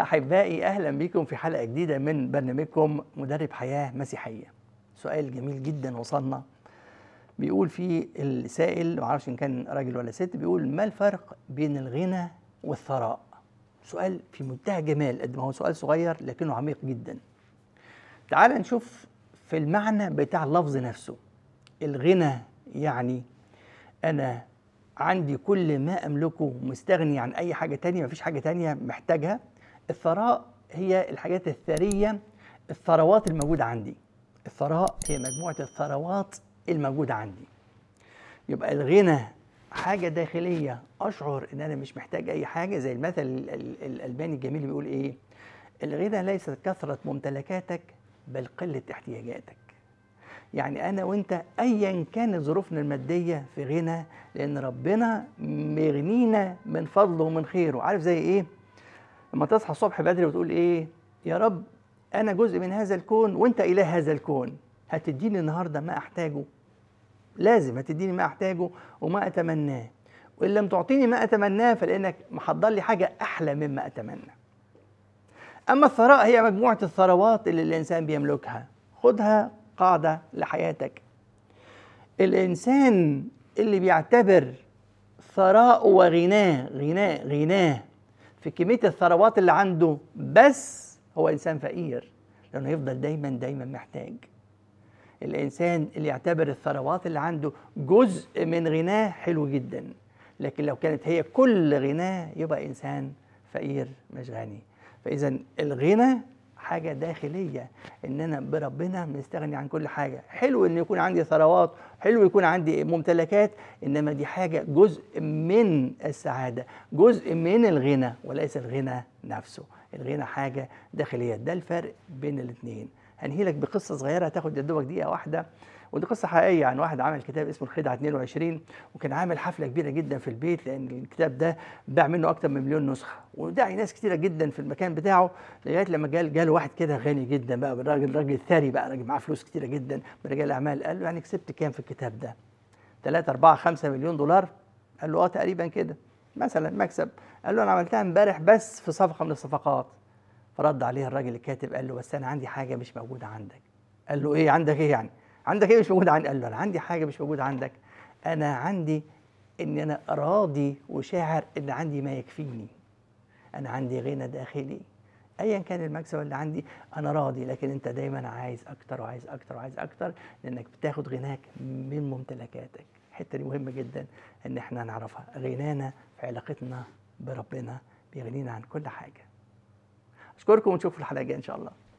أحبائي أهلا بكم في حلقة جديدة من برنامجكم مدرب حياة مسيحية سؤال جميل جدا وصلنا بيقول فيه السائل معرفش إن كان راجل ولا ست بيقول ما الفرق بين الغنى والثراء سؤال في منتهى جمال قد ما هو سؤال صغير لكنه عميق جدا تعال نشوف في المعنى بتاع اللفظ نفسه الغنى يعني أنا عندي كل ما أملكه مستغني عن أي حاجة تانية مفيش حاجة تانية محتاجها الثراء هي الحاجات الثرية الثروات الموجودة عندي الثراء هي مجموعة الثروات الموجودة عندي يبقى الغنى حاجة داخلية أشعر إن أنا مش محتاج أي حاجة زي المثل الألباني الجميل بيقول إيه الغنى ليست كثرة ممتلكاتك بل قلة احتياجاتك يعني أنا وأنت أيا كانت ظروفنا المادية في غنى لأن ربنا مغنينا من فضله ومن خيره عارف زي إيه لما تصحى الصبح بدري وتقول ايه يا رب انا جزء من هذا الكون وانت اله هذا الكون هتديني النهارده ما احتاجه لازم هتديني ما احتاجه وما اتمناه وان لم تعطيني ما اتمناه فلانك محضر لي حاجه احلى مما اتمنى اما الثراء هي مجموعه الثروات اللي الانسان بيملكها خدها قاعده لحياتك الانسان اللي بيعتبر ثراء وغناه غناه غناه في كميه الثروات اللي عنده بس هو انسان فقير لانه يفضل دايما دايما محتاج الانسان اللي يعتبر الثروات اللي عنده جزء من غناه حلو جدا لكن لو كانت هي كل غناه يبقى انسان فقير مش غني فاذا الغنى حاجه داخليه ان انا بربنا مستغني عن كل حاجه حلو ان يكون عندي ثروات حلو يكون عندي ممتلكات انما دي حاجه جزء من السعاده جزء من الغنى وليس الغنى نفسه الغنى حاجه داخليه ده الفرق بين الاثنين هنهيلك بقصه صغيره تاخد يا دوبك دقيقه واحده ودي قصه حقيقيه عن يعني، واحد عمل كتاب اسمه الخدعه 22 وكان عامل حفله كبيره جدا في البيت لان الكتاب ده باع منه اكتر من مليون نسخه وداعي ناس كتيره جدا في المكان بتاعه لغايه لما جال جاله واحد كده غني جدا بقى راجل راجل ثري بقى راجل معاه فلوس كتيره جدا من رجال الاعمال قال له يعني كسبت كام في الكتاب ده 3 4 5 مليون دولار قال له اه تقريبا كده مثلا مكسب قال له انا عملتها امبارح بس في صفقه من الصفقات فرد عليه الراجل الكاتب قال له بس انا عندي حاجه مش موجوده عندك قال له ايه عندك ايه يعني عندك ايه مش موجود عندي قال له انا عندي حاجه مش موجوده عندك انا عندي ان انا راضي وشاعر ان عندي ما يكفيني انا عندي غنى داخلي ايا كان المكسب اللي عندي انا راضي لكن انت دايما عايز اكتر وعايز اكتر وعايز اكتر لانك بتاخد غناك من ممتلكاتك الحته دي مهمه جدا ان احنا نعرفها غنانا في علاقتنا بربنا بيغنينا عن كل حاجه اشكركم ونشوفكم الحلقه الجايه ان شاء الله